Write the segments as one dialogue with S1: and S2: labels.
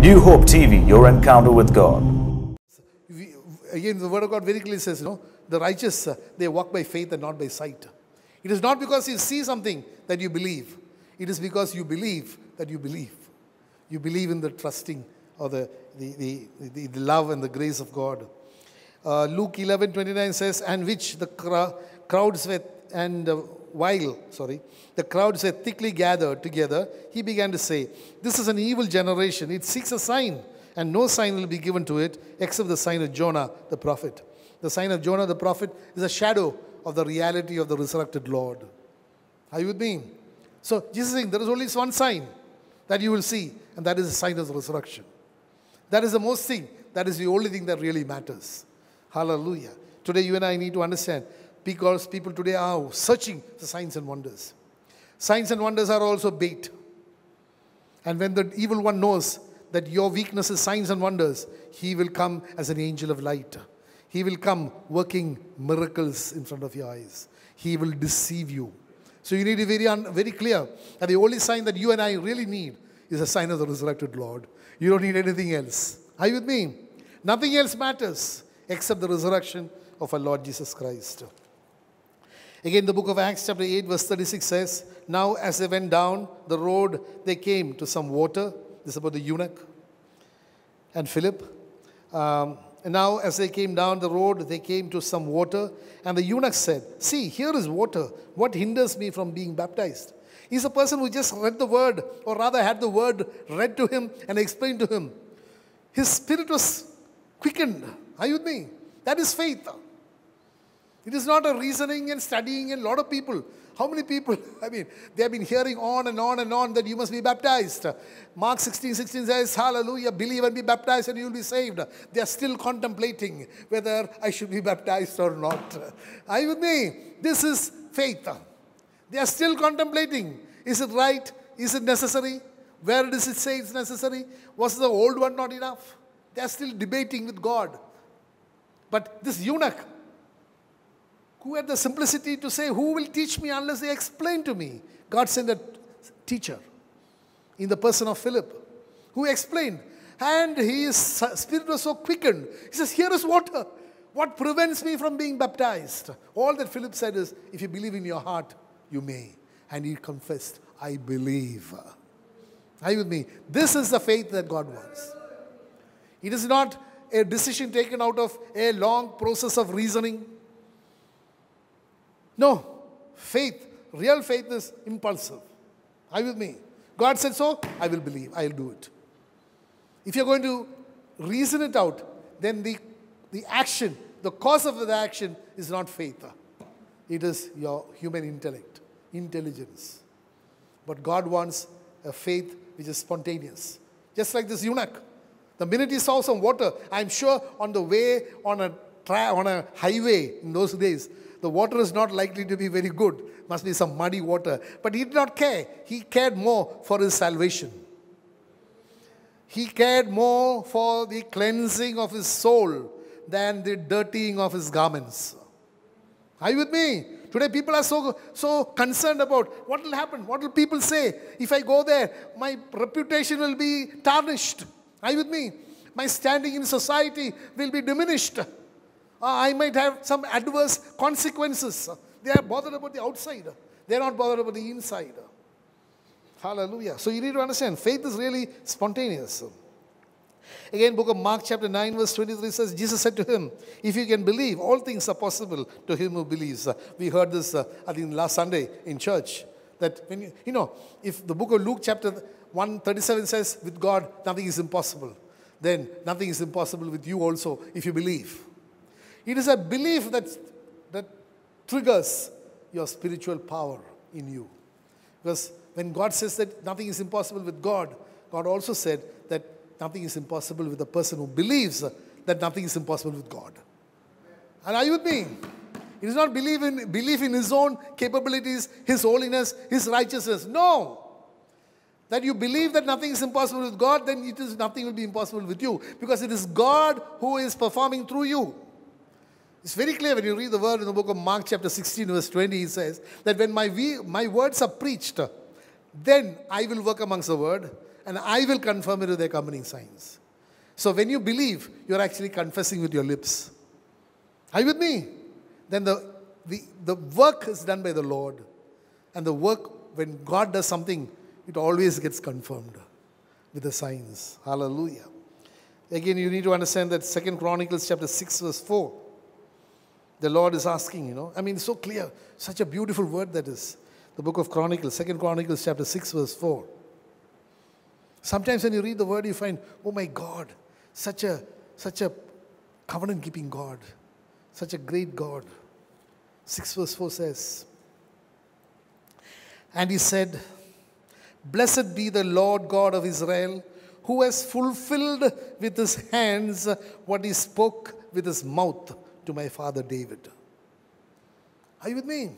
S1: New Hope TV, your encounter with God. We, again, the Word of God very clearly says, you know, the righteous, uh, they walk by faith and not by sight. It is not because you see something that you believe. It is because you believe that you believe. You believe in the trusting or the, the, the, the, the love and the grace of God. Uh, Luke 11, 29 says, and which the cr crowds with and uh, while sorry the crowds had thickly gathered together he began to say this is an evil generation it seeks a sign and no sign will be given to it except the sign of jonah the prophet the sign of jonah the prophet is a shadow of the reality of the resurrected lord are you with me so jesus is saying there is only one sign that you will see and that is the sign of the resurrection that is the most thing that is the only thing that really matters hallelujah today you and i need to understand because people today are searching for signs and wonders. Signs and wonders are also bait. And when the evil one knows that your weakness is signs and wonders, he will come as an angel of light. He will come working miracles in front of your eyes. He will deceive you. So you need to be very, very clear that the only sign that you and I really need is a sign of the resurrected Lord. You don't need anything else. Are you with me? Nothing else matters except the resurrection of our Lord Jesus Christ. Again, the book of Acts, chapter 8, verse 36 says, Now as they went down the road, they came to some water. This is about the eunuch and Philip. Um, and now, as they came down the road, they came to some water. And the eunuch said, See, here is water. What hinders me from being baptized? He's a person who just read the word, or rather had the word read to him and explained to him. His spirit was quickened. Are you with me? That is faith. It is not a reasoning and studying and a lot of people. How many people? I mean, they have been hearing on and on and on that you must be baptized. Mark 16, 16 says, Hallelujah, believe and be baptized and you will be saved. They are still contemplating whether I should be baptized or not. Are you with me? This is faith. They are still contemplating. Is it right? Is it necessary? Where does it say it's necessary? Was the old one not enough? They are still debating with God. But this eunuch, who had the simplicity to say, Who will teach me unless they explain to me? God sent a teacher in the person of Philip who explained. And his spirit was so quickened. He says, Here is water. What prevents me from being baptized? All that Philip said is, If you believe in your heart, you may. And he confessed, I believe. Are you with me? This is the faith that God wants. It is not a decision taken out of a long process of reasoning no, faith, real faith is impulsive. Are you with me? God said so, I will believe, I will do it. If you're going to reason it out, then the, the action, the cause of the action is not faith. It is your human intellect, intelligence. But God wants a faith which is spontaneous. Just like this eunuch. The minute he saw some water, I'm sure on the way on a, on a highway in those days, the water is not likely to be very good, must be some muddy water. But he did not care. He cared more for his salvation. He cared more for the cleansing of his soul than the dirtying of his garments. Are you with me? Today people are so, so concerned about what will happen, what will people say. If I go there, my reputation will be tarnished. Are you with me? My standing in society will be diminished. Uh, I might have some adverse consequences. They are bothered about the outside. They are not bothered about the inside. Hallelujah. So you need to understand, faith is really spontaneous. Again, book of Mark chapter 9 verse 23 says, Jesus said to him, if you can believe, all things are possible to him who believes. we heard this, uh, I think, last Sunday in church. That when you, you know, if the book of Luke chapter 137 says, with God, nothing is impossible. Then nothing is impossible with you also if you believe. It is a belief that, that triggers your spiritual power in you. Because when God says that nothing is impossible with God, God also said that nothing is impossible with the person who believes that nothing is impossible with God. And are you with me? It is not belief in, belief in his own capabilities, his holiness, his righteousness. No. That you believe that nothing is impossible with God, then it is nothing will be impossible with you. Because it is God who is performing through you. It's very clear when you read the word in the book of Mark, chapter 16, verse 20, he says that when my, we, my words are preached, then I will work amongst the word and I will confirm it with the accompanying signs. So when you believe, you're actually confessing with your lips. Are you with me? Then the, the, the work is done by the Lord. And the work, when God does something, it always gets confirmed with the signs. Hallelujah. Again, you need to understand that Second Chronicles chapter 6, verse 4 the Lord is asking, you know. I mean, it's so clear. Such a beautiful word that is. The book of Chronicles, Second Chronicles chapter 6, verse 4. Sometimes when you read the word, you find, oh my God, such a such a covenant keeping God, such a great God. 6 verse 4 says, And he said, Blessed be the Lord God of Israel, who has fulfilled with his hands what he spoke with his mouth to my father David. Are you with me?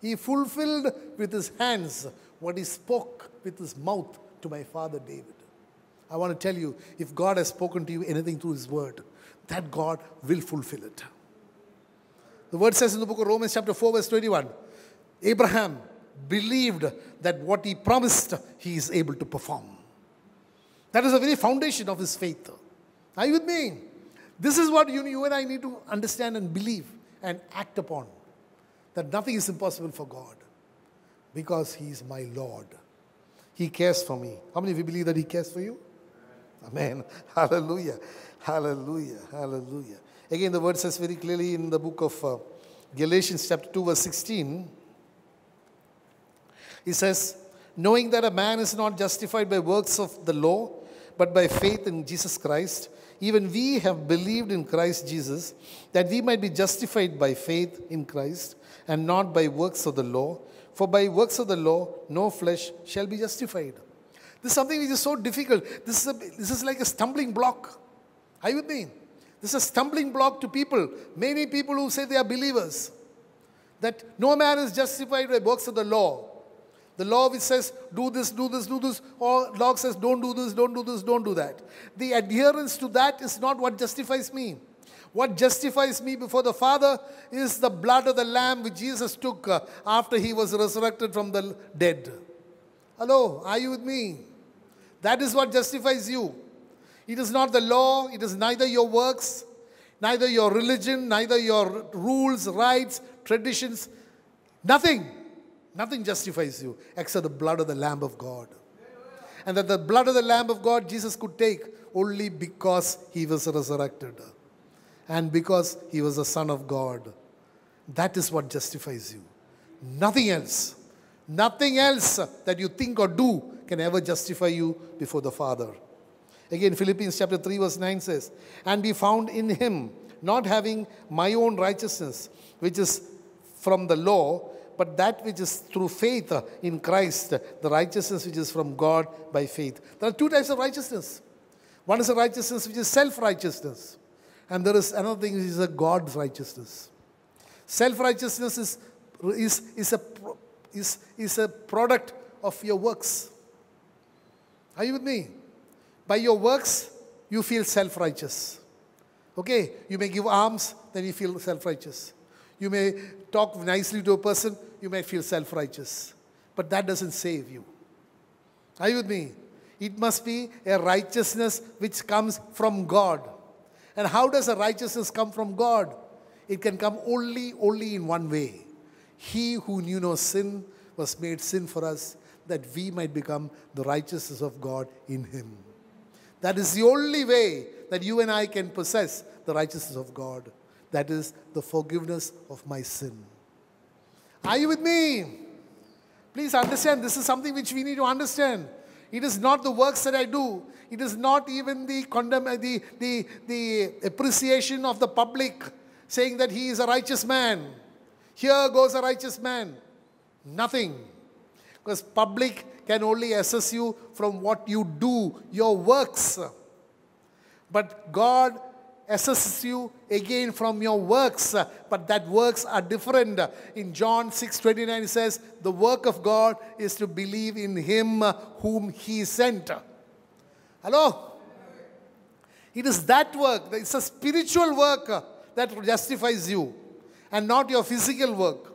S1: He fulfilled with his hands what he spoke with his mouth to my father David. I want to tell you if God has spoken to you anything through his word, that God will fulfill it. The word says in the book of Romans, chapter 4, verse 21 Abraham believed that what he promised, he is able to perform. That is the very foundation of his faith. Are you with me? This is what you, you and I need to understand and believe and act upon. That nothing is impossible for God because He is my Lord. He cares for me. How many of you believe that He cares for you? Amen. Hallelujah. Hallelujah. Hallelujah. Again, the word says very clearly in the book of uh, Galatians, chapter 2, verse 16. It says, Knowing that a man is not justified by works of the law, but by faith in Jesus Christ even we have believed in Christ Jesus, that we might be justified by faith in Christ and not by works of the law. For by works of the law, no flesh shall be justified. This is something which is so difficult. This is, a, this is like a stumbling block. Are you with me? This is a stumbling block to people. Many people who say they are believers. That no man is justified by works of the law. The law which says, do this, do this, do this, or law says, don't do this, don't do this, don't do that. The adherence to that is not what justifies me. What justifies me before the Father is the blood of the Lamb which Jesus took uh, after he was resurrected from the dead. Hello, are you with me? That is what justifies you. It is not the law, it is neither your works, neither your religion, neither your rules, rights, traditions, nothing. Nothing justifies you except the blood of the Lamb of God. And that the blood of the Lamb of God Jesus could take only because he was resurrected and because he was the Son of God. That is what justifies you. Nothing else. Nothing else that you think or do can ever justify you before the Father. Again, Philippians chapter 3, verse 9 says, And be found in him, not having my own righteousness, which is from the law, but that which is through faith uh, in Christ, the righteousness which is from God by faith. There are two types of righteousness. One is a righteousness which is self righteousness, and there is another thing which is a God's righteousness. Self righteousness is, is, is, a, is, is a product of your works. Are you with me? By your works, you feel self righteous. Okay, you may give alms, then you feel self righteous. You may talk nicely to a person, you may feel self righteous, but that doesn't save you. Are you with me? It must be a righteousness which comes from God. And how does a righteousness come from God? It can come only, only in one way. He who knew no sin was made sin for us that we might become the righteousness of God in him. That is the only way that you and I can possess the righteousness of God. That is the forgiveness of my sin. Are you with me? Please understand, this is something which we need to understand. It is not the works that I do. It is not even the, condemn- uh, the, the, the appreciation of the public saying that he is a righteous man. Here goes a righteous man. Nothing. Because public can only assess you from what you do, your works. But God assesses you again from your works, but that works are different. In John 6 29, it says, The work of God is to believe in Him whom He sent. Hello? It is that work, it's a spiritual work that justifies you and not your physical work.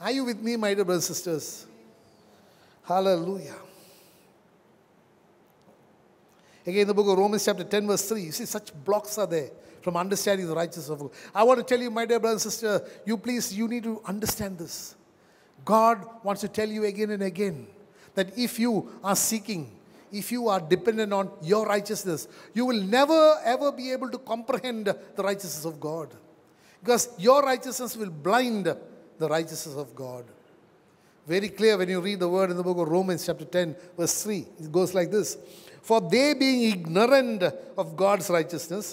S1: Are you with me, my dear brothers and sisters? Hallelujah. Again, the book of Romans, chapter 10, verse 3. You see, such blocks are there from understanding the righteousness of God. I want to tell you, my dear brother and sister, you please, you need to understand this. God wants to tell you again and again that if you are seeking, if you are dependent on your righteousness, you will never ever be able to comprehend the righteousness of God. Because your righteousness will blind the righteousness of God. Very clear when you read the word in the book of Romans, chapter 10, verse 3. It goes like this For they, being ignorant of God's righteousness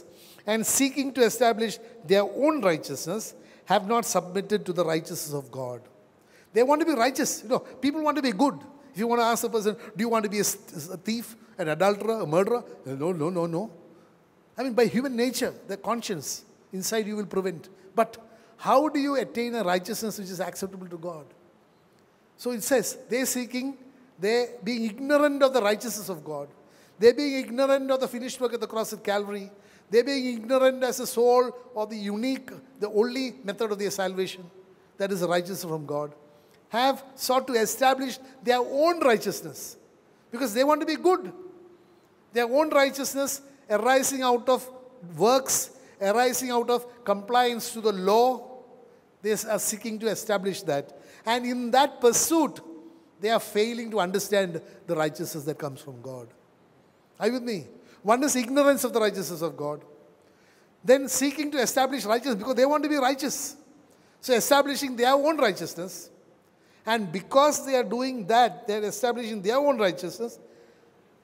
S1: and seeking to establish their own righteousness, have not submitted to the righteousness of God. They want to be righteous. You know, people want to be good. If you want to ask a person, do you want to be a, thief, an adulterer, a murderer? No, no, no, no. I mean, by human nature, the conscience inside you will prevent. But how do you attain a righteousness which is acceptable to God? So it says, they seeking, they being ignorant of the righteousness of God. They being ignorant of the finished work at the cross at Calvary. They being ignorant as a soul of the unique, the only method of their salvation, that is righteousness from God, have sought to establish their own righteousness because they want to be good. Their own righteousness arising out of works, arising out of compliance to the law, they are seeking to establish that. And in that pursuit, they are failing to understand the righteousness that comes from God. Are you with me? One is ignorance of the righteousness of God. Then seeking to establish righteousness because they want to be righteous. So establishing their own righteousness. And because they are doing that, they are establishing their own righteousness,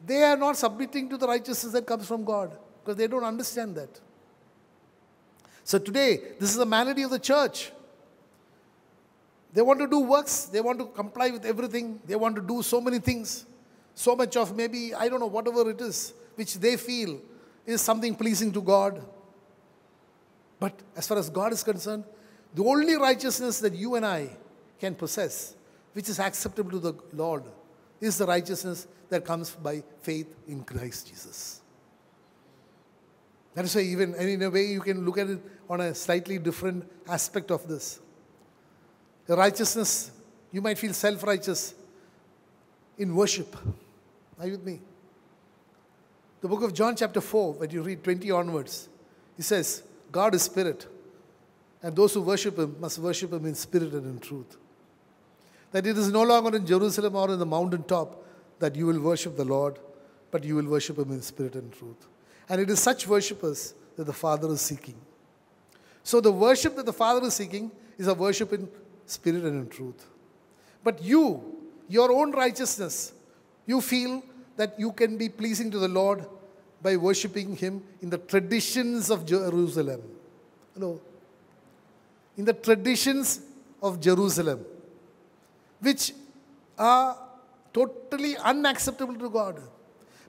S1: they are not submitting to the righteousness that comes from God because they don't understand that. So today, this is the malady of the church. They want to do works, they want to comply with everything, they want to do so many things, so much of maybe, I don't know, whatever it is, which they feel is something pleasing to God. But as far as God is concerned, the only righteousness that you and I can possess, which is acceptable to the Lord, is the righteousness that comes by faith in Christ Jesus. That is why, even in a way, you can look at it on a slightly different aspect of this righteousness, you might feel self righteous in worship. Are you with me? The book of John, chapter 4, when you read 20 onwards, he says, God is spirit, and those who worship him must worship him in spirit and in truth. That it is no longer in Jerusalem or in the mountain top that you will worship the Lord, but you will worship him in spirit and truth. And it is such worshippers that the Father is seeking. So the worship that the Father is seeking is a worship in spirit and in truth. But you, your own righteousness, you feel that you can be pleasing to the Lord by worshiping Him in the traditions of Jerusalem. You know, in the traditions of Jerusalem, which are totally unacceptable to God.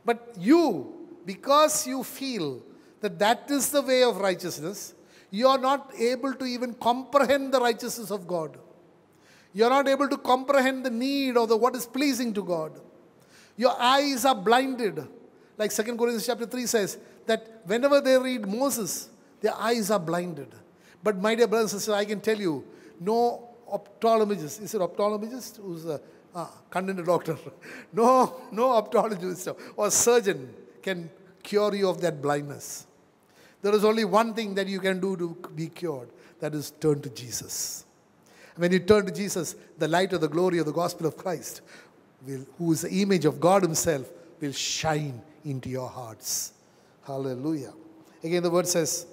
S1: But you, because you feel that that is the way of righteousness, you are not able to even comprehend the righteousness of God. You are not able to comprehend the need or the what is pleasing to God. Your eyes are blinded. Like 2 Corinthians chapter 3 says that whenever they read Moses, their eyes are blinded. But my dear brothers and sisters, I can tell you, no ophthalmologist. is it ophthalmologist, Who's a ah, condemned doctor? no, no optologist or surgeon can cure you of that blindness. There is only one thing that you can do to be cured, that is turn to Jesus. When you turn to Jesus, the light of the glory of the gospel of Christ, will, who is the image of God Himself, will shine into your hearts. Hallelujah. Again, the word says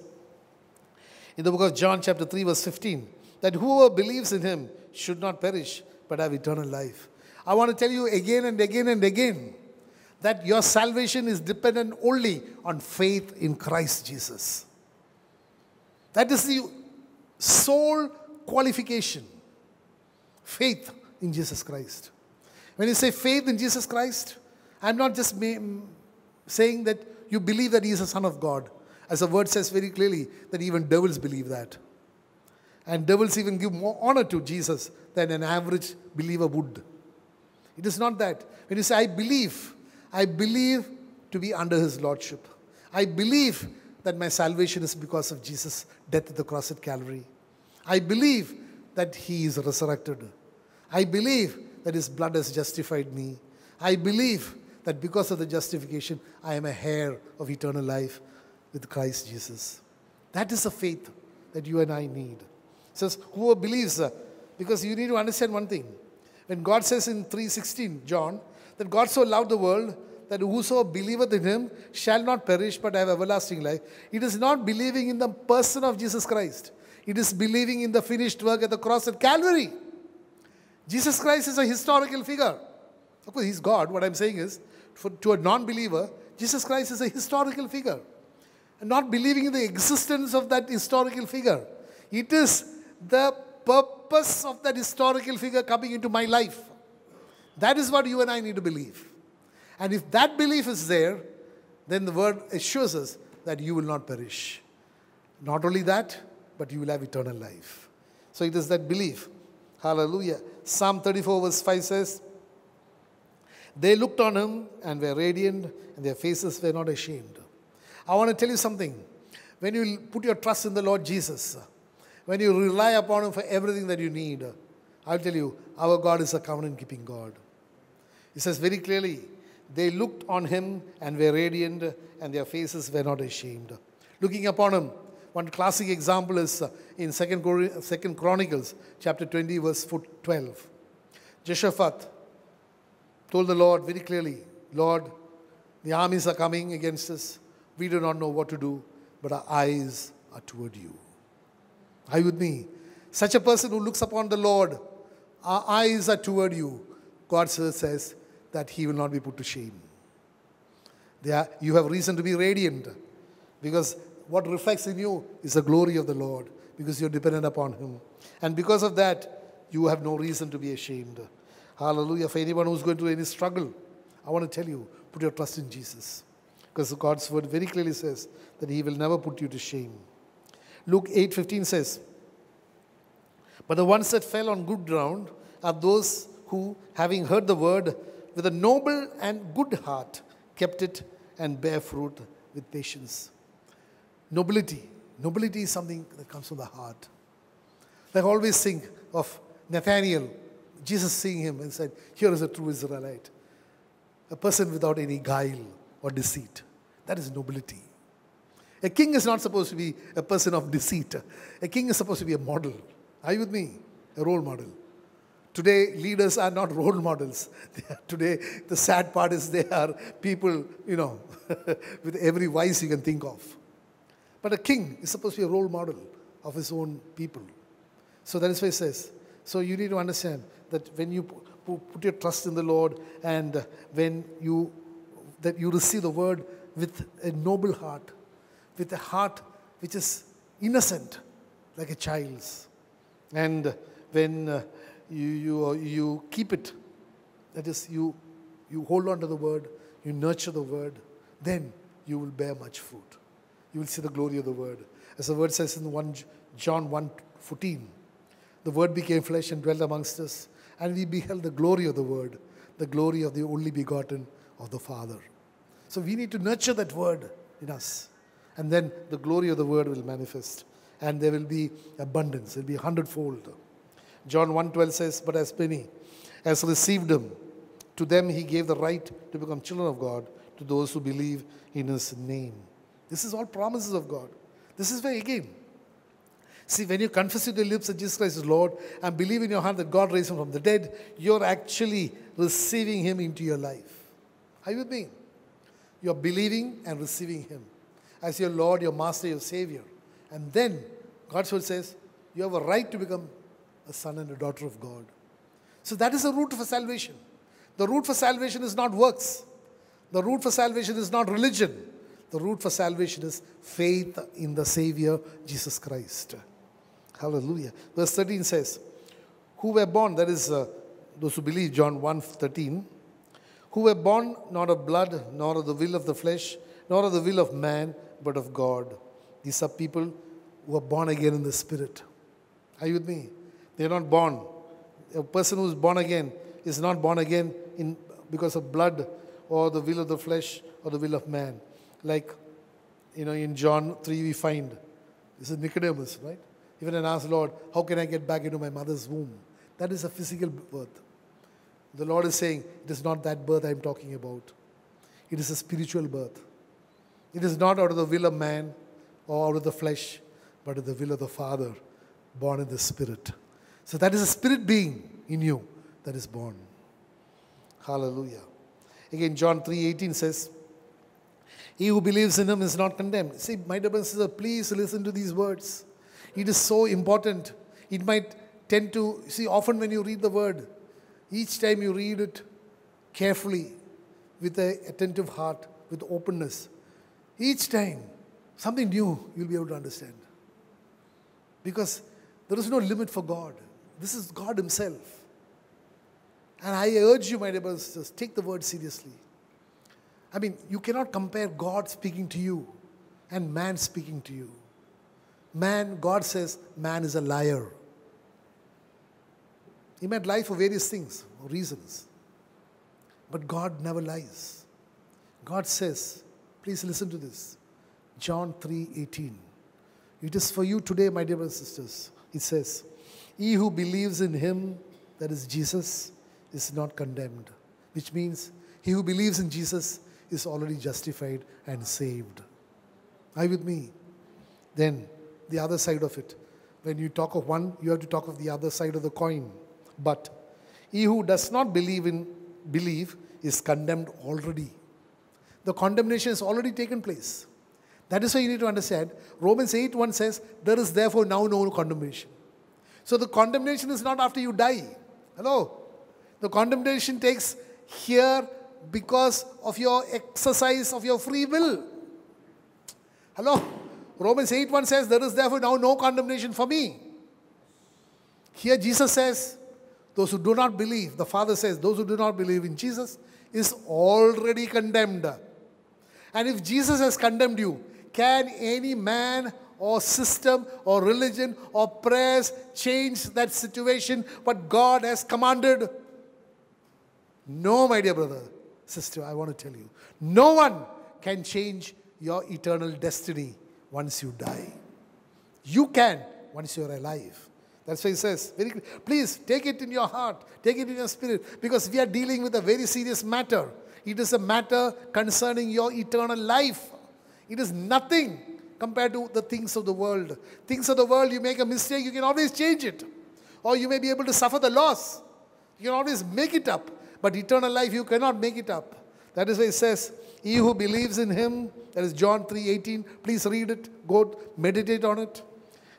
S1: in the book of John, chapter 3, verse 15, that whoever believes in Him should not perish but have eternal life. I want to tell you again and again and again that your salvation is dependent only on faith in Christ Jesus. That is the sole qualification faith in Jesus Christ. When you say faith in Jesus Christ, I'm not just saying that you believe that He is a Son of God. As the word says very clearly, that even devils believe that. And devils even give more honor to Jesus than an average believer would. It is not that. When you say, I believe, I believe to be under His Lordship. I believe that my salvation is because of Jesus' death at the cross at Calvary. I believe that He is resurrected. I believe that His blood has justified me. I believe that because of the justification, I am a heir of eternal life with Christ Jesus. That is the faith that you and I need. It says, whoever believes, uh, because you need to understand one thing. When God says in 3.16, John, that God so loved the world that whoso believeth in him shall not perish but have everlasting life. It is not believing in the person of Jesus Christ. It is believing in the finished work at the cross at Calvary. Jesus Christ is a historical figure. Of course, he's God. What I'm saying is, for, to a non believer, Jesus Christ is a historical figure. And not believing in the existence of that historical figure. It is the purpose of that historical figure coming into my life. That is what you and I need to believe. And if that belief is there, then the word assures us that you will not perish. Not only that, but you will have eternal life. So it is that belief. Hallelujah. Psalm 34, verse 5 says, They looked on him and were radiant, and their faces were not ashamed. I want to tell you something. When you put your trust in the Lord Jesus, when you rely upon him for everything that you need, I'll tell you, our God is a covenant keeping God. He says very clearly, they looked on him and were radiant, and their faces were not ashamed. Looking upon him, one classic example is uh, in 2nd Chronicles chapter 20 verse 12. Jeshaphat told the Lord very clearly, Lord, the armies are coming against us. We do not know what to do, but our eyes are toward you. Are you with me? Such a person who looks upon the Lord, our eyes are toward you. God says that he will not be put to shame. Are, you have reason to be radiant because what reflects in you is the glory of the Lord because you're dependent upon Him. And because of that, you have no reason to be ashamed. Hallelujah. For anyone who's going through any struggle, I want to tell you put your trust in Jesus. Because God's word very clearly says that He will never put you to shame. Luke 8:15 says, But the ones that fell on good ground are those who, having heard the word, with a noble and good heart, kept it and bear fruit with patience nobility. Nobility is something that comes from the heart. Like I always think of Nathaniel, Jesus seeing him and said, Here is a true Israelite, a person without any guile or deceit. That is nobility. A king is not supposed to be a person of deceit. A king is supposed to be a model. Are you with me? A role model. Today, leaders are not role models. Today, the sad part is they are people, you know, with every vice you can think of. But a king is supposed to be a role model of his own people. So that is why he says, so you need to understand that when you put your trust in the Lord and when you, that you receive the word with a noble heart, with a heart which is innocent, like a child's. And when uh, you, you, uh, you keep it, that is, you, you hold on to the word, you nurture the word, then you will bear much fruit you will see the glory of the Word. As the Word says in 1 John 1 14, the Word became flesh and dwelt amongst us, and we beheld the glory of the Word, the glory of the only begotten of the Father. So we need to nurture that Word in us, and then the glory of the Word will manifest, and there will be abundance, it will be hundredfold. John 1 12 says, But as many as received Him, to them He gave the right to become children of God, to those who believe in His name. This is all promises of God. This is where again. See, when you confess with your lips that Jesus Christ is Lord and believe in your heart that God raised him from the dead, you're actually receiving him into your life. Are you with me? You're believing and receiving him as your Lord, your Master, your Savior. And then God's word says, you have a right to become a son and a daughter of God. So that is the root for salvation. The root for salvation is not works. The root for salvation is not religion. The root for salvation is faith in the Savior Jesus Christ. Hallelujah. Verse 13 says, Who were born, that is, uh, those who believe, John 1 13, who were born not of blood, nor of the will of the flesh, nor of the will of man, but of God. These are people who are born again in the Spirit. Are you with me? They are not born. A person who is born again is not born again in, because of blood or the will of the flesh or the will of man like, you know, in John 3, we find this is Nicodemus, right? Even and asked, Lord, how can I get back into my mother's womb? That is a physical birth. The Lord is saying, it is not that birth I'm talking about. It is a spiritual birth. It is not out of the will of man or out of the flesh, but of the will of the Father, born in the Spirit. So that is a spirit being in you that is born. Hallelujah. Again, John 3.18 says, he who believes in him is not condemned. See, my dear brothers and sisters, please listen to these words. It is so important. It might tend to, see, often when you read the word, each time you read it carefully, with an attentive heart, with openness, each time something new you'll be able to understand. Because there is no limit for God. This is God Himself. And I urge you, my dear brothers and sisters, take the word seriously. I mean, you cannot compare God speaking to you and man speaking to you. Man, God says, man is a liar. He might lie for various things reasons. But God never lies. God says, please listen to this. John 3:18. It is for you today, my dear brothers and sisters. He says, He who believes in him, that is Jesus, is not condemned. Which means he who believes in Jesus is already justified and saved. Are you with me? Then, the other side of it. When you talk of one, you have to talk of the other side of the coin. But he who does not believe in believe is condemned already. The condemnation has already taken place. That is why you need to understand. Romans 8 1 says, There is therefore now no condemnation. So the condemnation is not after you die. Hello? The condemnation takes here because of your exercise of your free will. Hello? Romans 8 1 says, There is therefore now no condemnation for me. Here Jesus says, Those who do not believe, the Father says, Those who do not believe in Jesus is already condemned. And if Jesus has condemned you, can any man or system or religion or prayers change that situation? What God has commanded? No, my dear brother sister, I want to tell you. No one can change your eternal destiny once you die. You can once you are alive. That's why he says, very, please take it in your heart, take it in your spirit, because we are dealing with a very serious matter. It is a matter concerning your eternal life. It is nothing compared to the things of the world. Things of the world, you make a mistake, you can always change it. Or you may be able to suffer the loss. You can always make it up. But eternal life, you cannot make it up. That is why it says, He who believes in him, that is John 3.18, please read it, go meditate on it.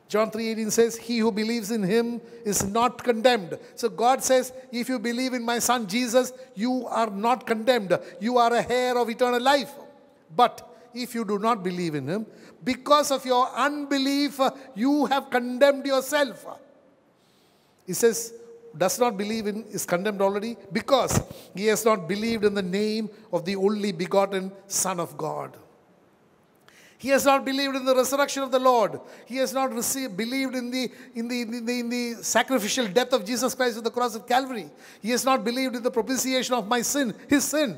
S1: John 3.18 says, He who believes in him is not condemned. So God says, if you believe in my son Jesus, you are not condemned. You are a heir of eternal life. But if you do not believe in him, because of your unbelief, you have condemned yourself. He says, does not believe in is condemned already because he has not believed in the name of the only begotten Son of God. He has not believed in the resurrection of the Lord. He has not received, believed in the, in, the, in, the, in the sacrificial death of Jesus Christ on the cross of Calvary. He has not believed in the propitiation of my sin, his sin.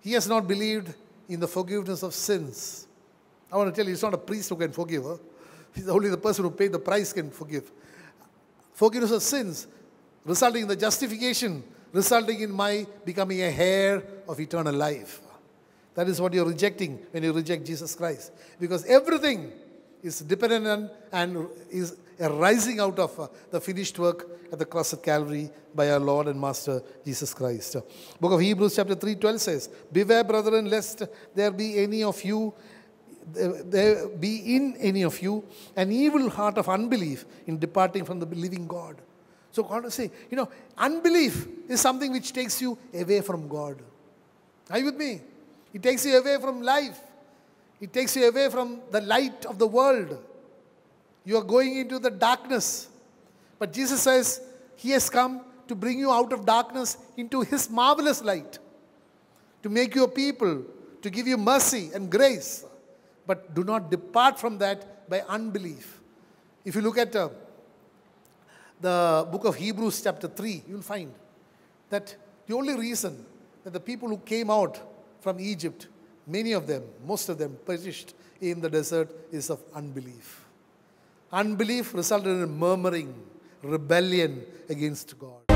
S1: He has not believed in the forgiveness of sins. I want to tell you, it's not a priest who can forgive. Huh? It's only the person who paid the price can forgive forgiveness of sins, resulting in the justification, resulting in my becoming a heir of eternal life. That is what you're rejecting when you reject Jesus Christ. Because everything is dependent on and is arising out of uh, the finished work at the cross of Calvary by our Lord and Master Jesus Christ. Book of Hebrews chapter 3 12 says, Beware, brethren, lest there be any of you there be in any of you an evil heart of unbelief in departing from the believing God. So God will say, you know, unbelief is something which takes you away from God. Are you with me? It takes you away from life. It takes you away from the light of the world. You are going into the darkness. But Jesus says, He has come to bring you out of darkness into His marvelous light, to make you a people, to give you mercy and grace but do not depart from that by unbelief. If you look at uh, the book of Hebrews, chapter 3, you'll find that the only reason that the people who came out from Egypt, many of them, most of them, perished in the desert is of unbelief. Unbelief resulted in murmuring, rebellion against God.